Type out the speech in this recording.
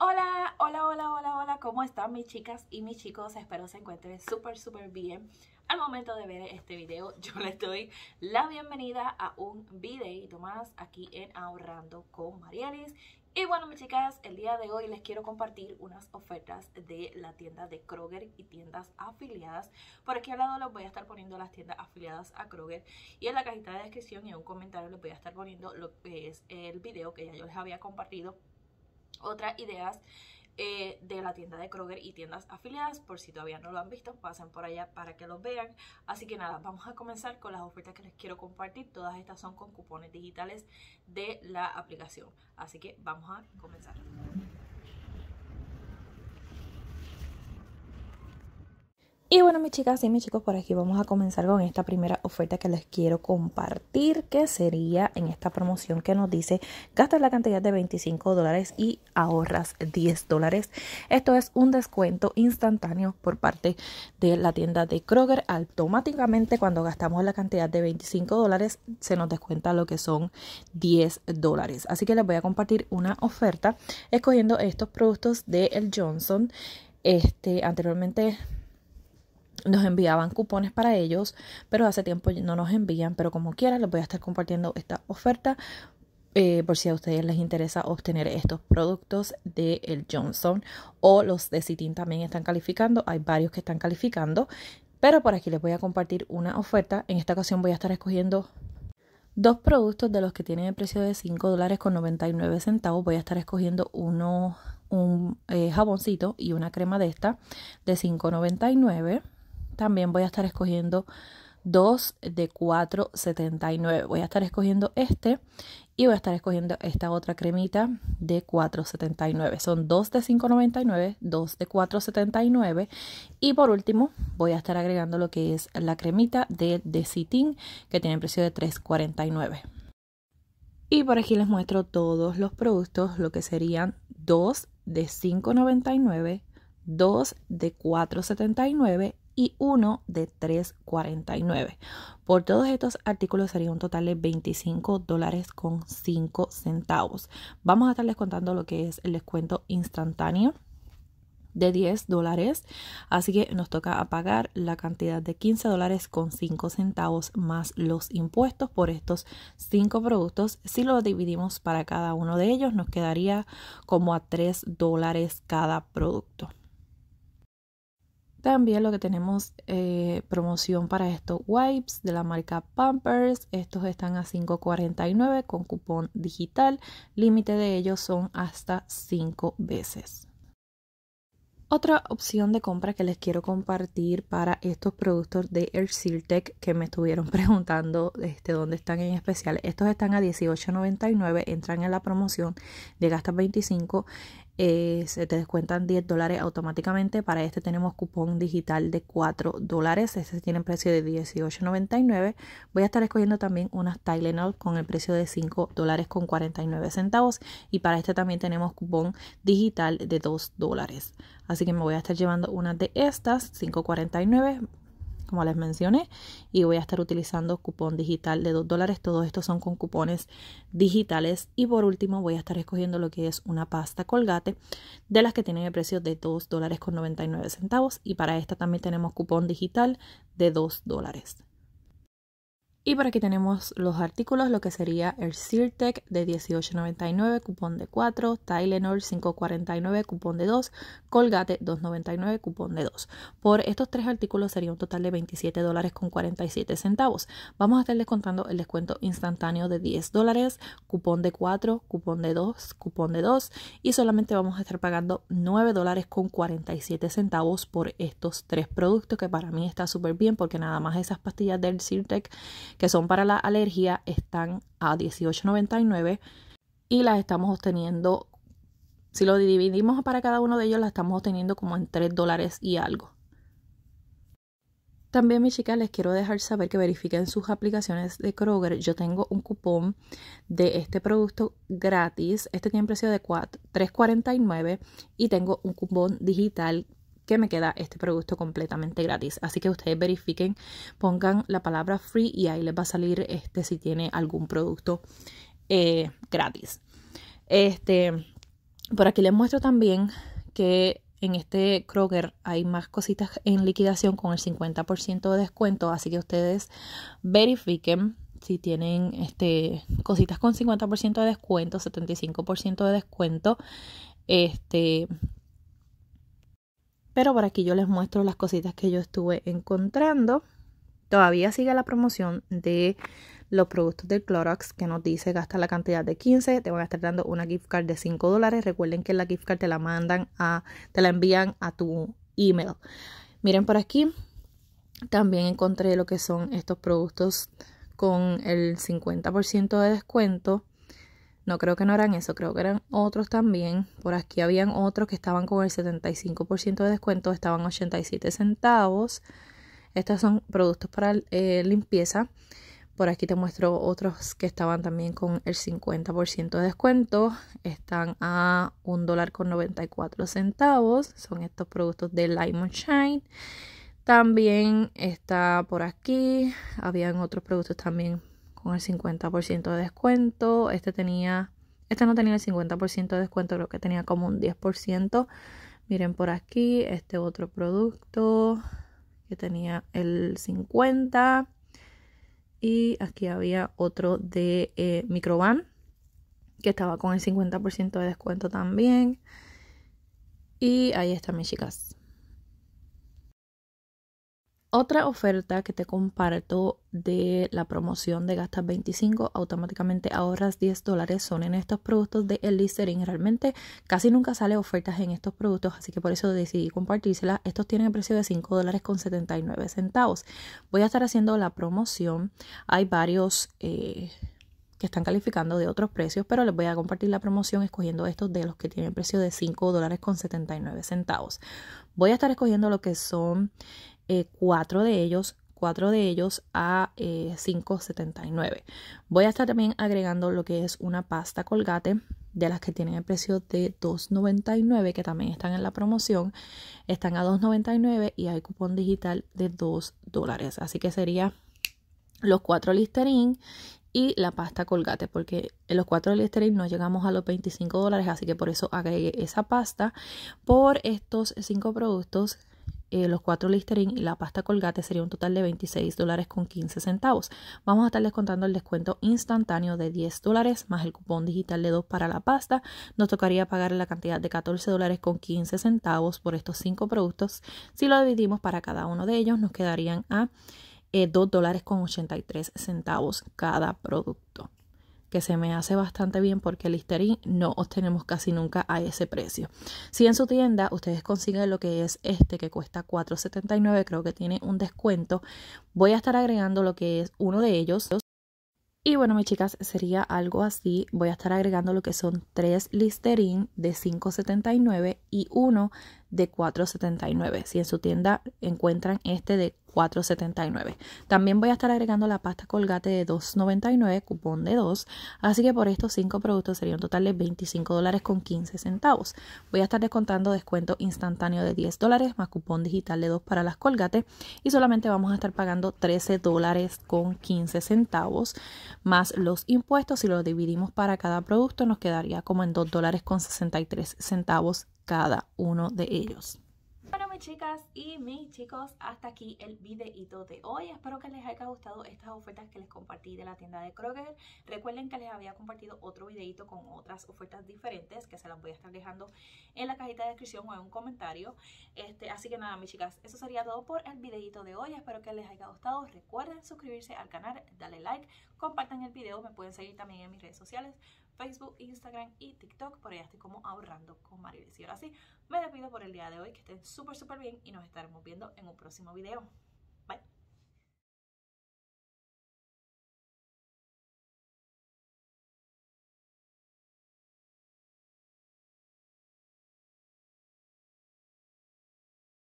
Hola, hola, hola, hola, hola, ¿cómo están mis chicas y mis chicos? Espero se encuentren súper, súper bien. Al momento de ver este video, yo les doy la bienvenida a un video más aquí en Ahorrando con Marielis. Y bueno, mis chicas, el día de hoy les quiero compartir unas ofertas de la tienda de Kroger y tiendas afiliadas. Por aquí al lado les voy a estar poniendo las tiendas afiliadas a Kroger. Y en la cajita de descripción y en un comentario les voy a estar poniendo lo que es el video que ya yo les había compartido otras ideas eh, de la tienda de Kroger y tiendas afiliadas. Por si todavía no lo han visto, pasen por allá para que los vean. Así que nada, vamos a comenzar con las ofertas que les quiero compartir. Todas estas son con cupones digitales de la aplicación. Así que vamos a comenzar. Y bueno, mis chicas y mis chicos, por aquí vamos a comenzar con esta primera oferta que les quiero compartir, que sería en esta promoción que nos dice gastas la cantidad de 25 dólares y ahorras 10 dólares. Esto es un descuento instantáneo por parte de la tienda de Kroger. Automáticamente cuando gastamos la cantidad de 25 dólares se nos descuenta lo que son 10 dólares. Así que les voy a compartir una oferta escogiendo estos productos de El Johnson. Este, anteriormente nos enviaban cupones para ellos, pero hace tiempo no nos envían, pero como quiera les voy a estar compartiendo esta oferta eh, por si a ustedes les interesa obtener estos productos de el Johnson o los de Citin también están calificando, hay varios que están calificando, pero por aquí les voy a compartir una oferta, en esta ocasión voy a estar escogiendo dos productos de los que tienen el precio de $5.99. dólares con centavos, voy a estar escogiendo uno, un eh, jaboncito y una crema de esta de 5.99 también voy a estar escogiendo dos de 4.79. Voy a estar escogiendo este y voy a estar escogiendo esta otra cremita de 4.79. Son dos de 5.99, dos de 4.79 y por último voy a estar agregando lo que es la cremita de, The Citin que tiene el precio de 3.49. Y por aquí les muestro todos los productos, lo que serían dos de 5.99, dos de 4.79 y uno de 3.49. Por todos estos artículos sería un total de 25 dólares con 5 centavos. Vamos a estarles contando lo que es el descuento instantáneo de 10 dólares. Así que nos toca pagar la cantidad de 15 dólares con 5 centavos más los impuestos por estos cinco productos. Si lo dividimos para cada uno de ellos, nos quedaría como a 3 dólares cada producto. También lo que tenemos eh, promoción para estos wipes de la marca Pampers. Estos están a $5.49 con cupón digital. Límite de ellos son hasta 5 veces. Otra opción de compra que les quiero compartir para estos productos de Tech que me estuvieron preguntando este, dónde están en especial. Estos están a $18.99, entran en la promoción de gastas 25 eh, se te descuentan 10 dólares automáticamente. Para este tenemos cupón digital de 4 dólares. Este tiene precio de 18.99. Voy a estar escogiendo también unas Tylenol con el precio de 5 dólares con 49 centavos. Y para este también tenemos cupón digital de 2 dólares. Así que me voy a estar llevando una de estas, 5.49 como les mencioné, y voy a estar utilizando cupón digital de 2 dólares. Todos estos son con cupones digitales. Y por último, voy a estar escogiendo lo que es una pasta colgate de las que tienen el precio de 2 dólares con 99 centavos. Y para esta también tenemos cupón digital de 2 dólares. Y por aquí tenemos los artículos, lo que sería el Sirtec de 18.99, cupón de 4, Tylenol 5.49, cupón de 2, Colgate 2.99, cupón de 2. Por estos tres artículos sería un total de $27.47. dólares centavos. Vamos a estar descontando el descuento instantáneo de 10 dólares, cupón de 4, cupón de 2, cupón de 2 y solamente vamos a estar pagando $9.47 dólares centavos por estos tres productos que para mí está súper bien porque nada más esas pastillas del Sirtec que son para la alergia están a $18.99 y las estamos obteniendo, si lo dividimos para cada uno de ellos, las estamos obteniendo como en 3 dólares y algo. También, mis chicas, les quiero dejar saber que verifiquen sus aplicaciones de Kroger. Yo tengo un cupón de este producto gratis. Este tiene un precio de $3.49 y tengo un cupón digital que me queda este producto completamente gratis. Así que ustedes verifiquen, pongan la palabra free y ahí les va a salir este si tiene algún producto eh, gratis. Este, por aquí les muestro también que en este Kroger hay más cositas en liquidación con el 50% de descuento, así que ustedes verifiquen si tienen este cositas con 50% de descuento, 75% de descuento. Este, pero por aquí yo les muestro las cositas que yo estuve encontrando. Todavía sigue la promoción de los productos del Clorox que nos dice gasta la cantidad de 15, te van a estar dando una gift card de 5 dólares. Recuerden que la gift card te la mandan a, te la envían a tu email. Miren por aquí, también encontré lo que son estos productos con el 50% de descuento no creo que no eran eso, creo que eran otros también. Por aquí habían otros que estaban con el 75% de descuento, estaban 87 centavos. Estos son productos para eh, limpieza. Por aquí te muestro otros que estaban también con el 50% de descuento. Están a un dólar con 94 centavos. Son estos productos de Limon Shine. También está por aquí. Habían otros productos también con el 50% de descuento. Este tenía, este no tenía el 50% de descuento, creo que tenía como un 10%. Miren por aquí, este otro producto que tenía el 50. Y aquí había otro de eh, Microban que estaba con el 50% de descuento también. Y ahí está, mis chicas. Otra oferta que te comparto de la promoción de gastas 25, automáticamente ahorras 10 dólares, son en estos productos de elistering Realmente casi nunca sale ofertas en estos productos, así que por eso decidí compartírselas. Estos tienen el precio de 5 dólares con 79 centavos. Voy a estar haciendo la promoción. Hay varios... Eh, que están calificando de otros precios, pero les voy a compartir la promoción escogiendo estos de los que tienen precio de $5.79. dólares con 79 centavos. Voy a estar escogiendo lo que son eh, cuatro de ellos, cuatro de ellos a 5.79. Eh, Voy a estar también agregando lo que es una pasta colgate de las que tienen el precio de 2.99 que también están en la promoción están a 2.99 y hay cupón digital de 2 dólares así que sería los cuatro Listerine y la pasta colgate porque en los cuatro Listerine no llegamos a los 25 dólares así que por eso agregué esa pasta por estos cinco productos eh, los cuatro Listerine y la pasta Colgate sería un total de 26 dólares con 15 centavos. Vamos a estar contando el descuento instantáneo de 10 dólares más el cupón digital de 2 para la pasta. Nos tocaría pagar la cantidad de 14 dólares con 15 centavos por estos 5 productos. Si lo dividimos para cada uno de ellos nos quedarían a eh, 2 dólares con 83 centavos cada producto que se me hace bastante bien porque Listerine no obtenemos casi nunca a ese precio. Si en su tienda ustedes consiguen lo que es este que cuesta $4.79, creo que tiene un descuento, voy a estar agregando lo que es uno de ellos. Y bueno, mis chicas, sería algo así. Voy a estar agregando lo que son tres Listerine de $5.79 y uno de $4.79. Si en su tienda encuentran este de 4.79. También voy a estar agregando la pasta colgate de 2.99, cupón de 2. Así que por estos 5 productos sería un total de 25 dólares con 15 centavos. Voy a estar descontando descuento instantáneo de 10 dólares más cupón digital de 2 para las colgate. Y solamente vamos a estar pagando 13 dólares con 15 centavos más los impuestos. Si los dividimos para cada producto nos quedaría como en 2 dólares con 63 centavos cada uno de ellos chicas y mis chicos, hasta aquí el videito de hoy. Espero que les haya gustado estas ofertas que les compartí de la tienda de Kroger. Recuerden que les había compartido otro videito con otras ofertas diferentes que se las voy a estar dejando en la cajita de descripción o en un comentario. Este, así que nada, mis chicas, eso sería todo por el videito de hoy. Espero que les haya gustado. Recuerden suscribirse al canal, darle like, compartan el video. Me pueden seguir también en mis redes sociales. Facebook, Instagram y TikTok. Por ya estoy como ahorrando con Maribel. Y ahora sí, me despido por el día de hoy. Que estén súper, súper bien y nos estaremos viendo en un próximo video.